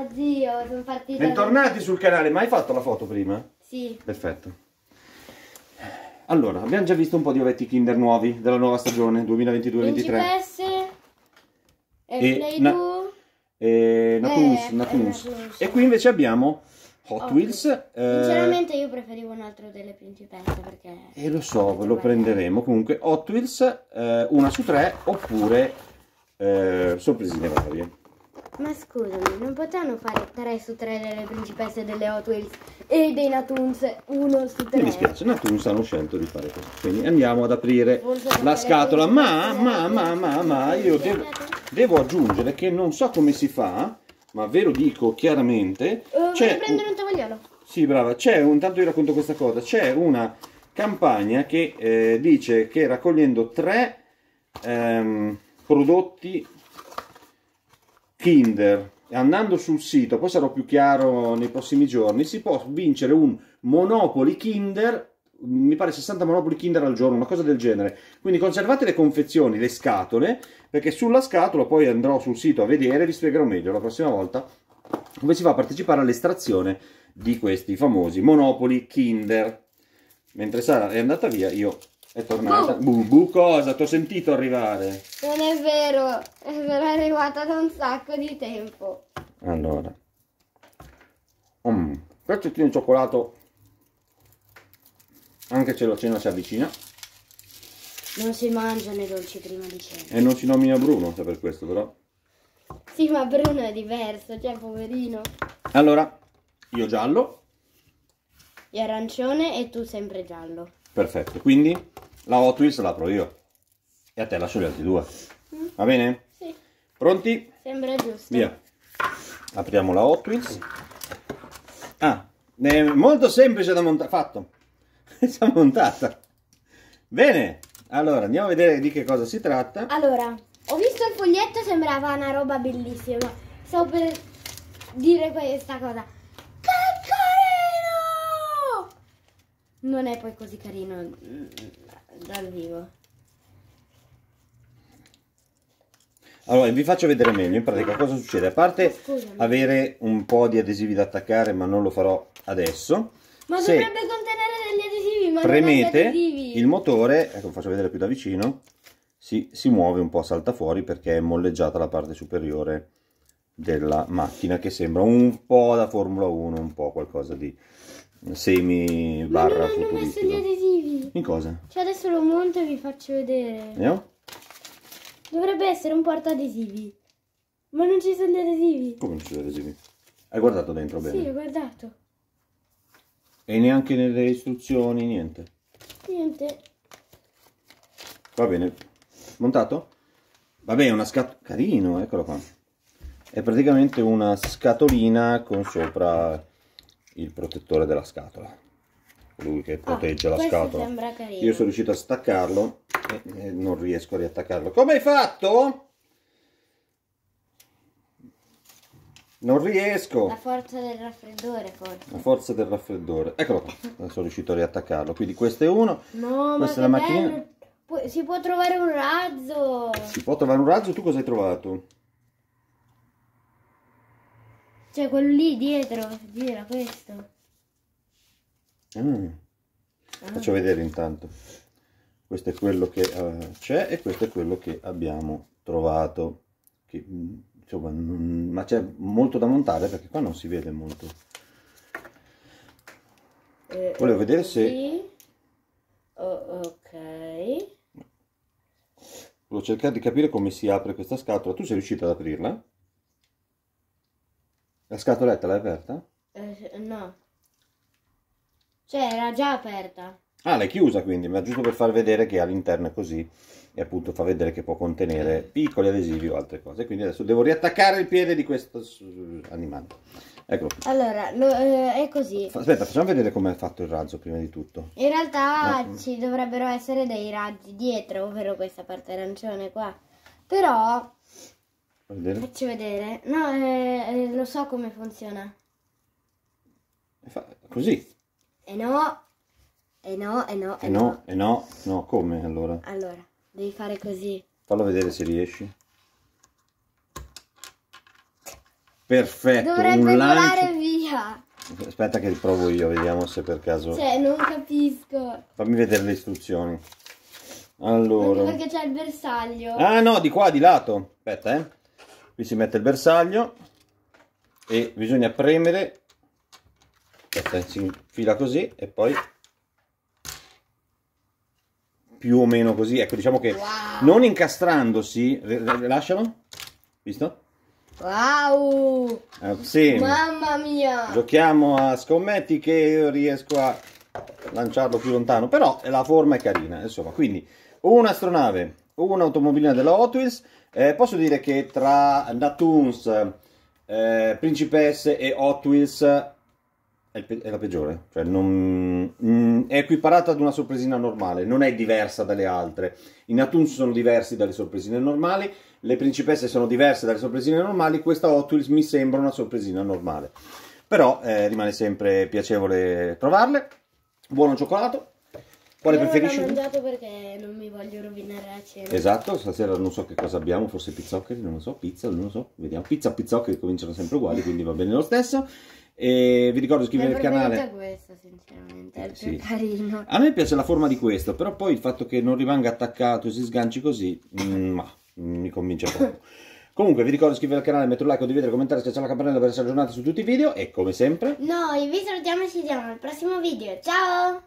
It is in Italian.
Addio, sono partita. Bentornati da... sul canale, ma hai fatto la foto prima? Sì. Perfetto. Allora, abbiamo già visto un po' di ovetti Kinder nuovi della nuova stagione 2022-23. E, na e Natunus, eh, Natunus. Eh, e qui invece abbiamo Hot, Hot Wheels. Wheels. Eh... Sinceramente io preferivo un altro delle principesse perché... E eh, lo so, ve lo prenderemo. Comunque Hot Wheels, eh, una su tre, oppure sorpresine varie. Ma scusami, non potevano fare 3 su 3 delle principesse delle Hot Wheels e dei Natoons 1 su 3? Mi dispiace, Natoons hanno scelto di fare questo. Quindi andiamo ad aprire Forse la scatola. Ma, ma, ma, ma, ma, io devo, devo, aggiungere che non so come si fa, ma ve lo dico chiaramente. Uh, eh, voglio prendere un tovagliolo. Sì, brava. C'è, intanto vi racconto questa cosa. C'è una campagna che eh, dice che raccogliendo 3 ehm, prodotti Kinder. Andando sul sito, poi sarò più chiaro nei prossimi giorni, si può vincere un Monopoli Kinder mi pare 60 monopoli Kinder al giorno, una cosa del genere. Quindi conservate le confezioni, le scatole, perché sulla scatola poi andrò sul sito a vedere, vi spiegherò meglio la prossima volta come si fa a partecipare all'estrazione di questi famosi monopoli Kinder. Mentre Sara è andata via, io è tornata. Boh. Bu, bu cosa? T'ho sentito arrivare. Non è vero, è arrivata da un sacco di tempo. Allora. Mm. Pezzettino di cioccolato. Anche se la cena si avvicina. Non si mangiano i dolci prima di cena. E non si nomina Bruno, sa per questo però. Sì, ma Bruno è diverso, cioè poverino. Allora, io giallo. Io arancione e tu sempre giallo. Perfetto, quindi la Hot Wheels l'apro io. E a te lascio gli altri due. Va bene? Sì. Pronti? Sembra giusto. Via. Apriamo la Hot Wheels. Ah, è molto semplice da montare. Fatto. È montata. Bene. Allora, andiamo a vedere di che cosa si tratta. Allora, ho visto il foglietto, sembrava una roba bellissima. Stavo per dire questa cosa. non è poi così carino mm, dal vivo. Allora, vi faccio vedere meglio in pratica cosa succede. A parte Scusami. avere un po' di adesivi da attaccare, ma non lo farò adesso. Ma se dovrebbe contenere degli adesivi, ma premete adesivi. il motore, ecco, faccio vedere più da vicino, si, si muove un po', salta fuori perché è molleggiata la parte superiore della macchina che sembra un po' da Formula 1, un po' qualcosa di semi barra Ma non hanno messo gli adesivi. In cosa? Cioè adesso lo monto e vi faccio vedere. Andiamo? Dovrebbe essere un porta adesivi. Ma non ci sono gli adesivi. Come non ci sono gli adesivi? Hai guardato dentro bene? Sì, ho guardato. E neanche nelle istruzioni, niente? Niente. Va bene. Montato? va bene una scatola... Carino, eccolo qua. È praticamente una scatolina con sopra il protettore della scatola lui che ah, protegge ah, la scatola io sono riuscito a staccarlo e non riesco a riattaccarlo come hai fatto? Non riesco. La forza del raffreddore, forse. La forza del raffreddore. Eccolo qua. Sono riuscito a riattaccarlo. Quindi questo è uno. No, questa ma è la macchina. Bello. Si può trovare un razzo. Si può trovare un razzo. Tu cosa hai trovato? Cioè quello lì dietro gira questo. Mm. Ah. Faccio vedere intanto. Questo è quello che uh, c'è e questo è quello che abbiamo trovato. Che, mm, insomma, mm, ma c'è molto da montare perché qua non si vede molto. Eh, Volevo vedere sì. se... Oh, ok. Volevo cercare di capire come si apre questa scatola. Tu sei riuscita ad aprirla? La scatoletta l'hai aperta? Eh, no. Cioè, era già aperta. Ah, l'hai chiusa quindi, ma giusto per far vedere che all'interno è così e appunto fa vedere che può contenere mm. piccoli adesivi o altre cose. Quindi adesso devo riattaccare il piede di questo animale. Eccolo. Allora, lo, eh, è così. Aspetta, facciamo vedere come è fatto il razzo prima di tutto. In realtà no. ci mm. dovrebbero essere dei razzi dietro, ovvero questa parte arancione qua. Però vedere. Facci vedere. No, eh, eh, lo so come funziona. così. E no, e no, e no, e, e no, E no, no, come allora? Allora, devi fare così. Fallo vedere se riesci. Perfetto, Dovrebbe un lancio... via. Aspetta che provo io, vediamo se per caso... Cioè, non capisco. Fammi vedere le istruzioni. Allora... Anche perché c'è il bersaglio. Ah no, di qua, di lato. Aspetta, eh qui si mette il bersaglio e bisogna premere si infila così e poi più o meno così ecco diciamo che wow. non incastrandosi lascialo visto? wow eh, sì. mamma mia giochiamo a scommetti che riesco a lanciarlo più lontano però la forma è carina insomma quindi un'astronave un'automobilina della Hot Wheels eh, posso dire che tra Natoons, eh, Principesse e Hot Wheels è, pe è la peggiore, cioè non, mm, è equiparata ad una sorpresina normale, non è diversa dalle altre. I Natoons sono diversi dalle sorpresine normali, le Principesse sono diverse dalle sorpresine normali, questa Hot Wheels mi sembra una sorpresina normale. Però eh, rimane sempre piacevole trovarle. Buono cioccolato, quale Io preferisci? Io l'ho mangiato perché non mi voglio rovinare la cena. Esatto, stasera non so che cosa abbiamo, forse pizzoccheri, non lo so, pizza, non lo so, vediamo. Pizza o pizzoccheri cominciano sempre uguali, quindi va bene lo stesso. E vi ricordo di iscrivervi al canale. Mi questo, sinceramente, è eh, il sì. più carino. A me piace la forma di questo, però poi il fatto che non rimanga attaccato e si sganci così, mm, ma mm, mi convince poco. Comunque vi ricordo di iscrivervi al canale, mettere un like, condividere, commentare, schiacciare la campanella per essere aggiornati su tutti i video e come sempre... Noi vi salutiamo e ci vediamo al prossimo video, ciao!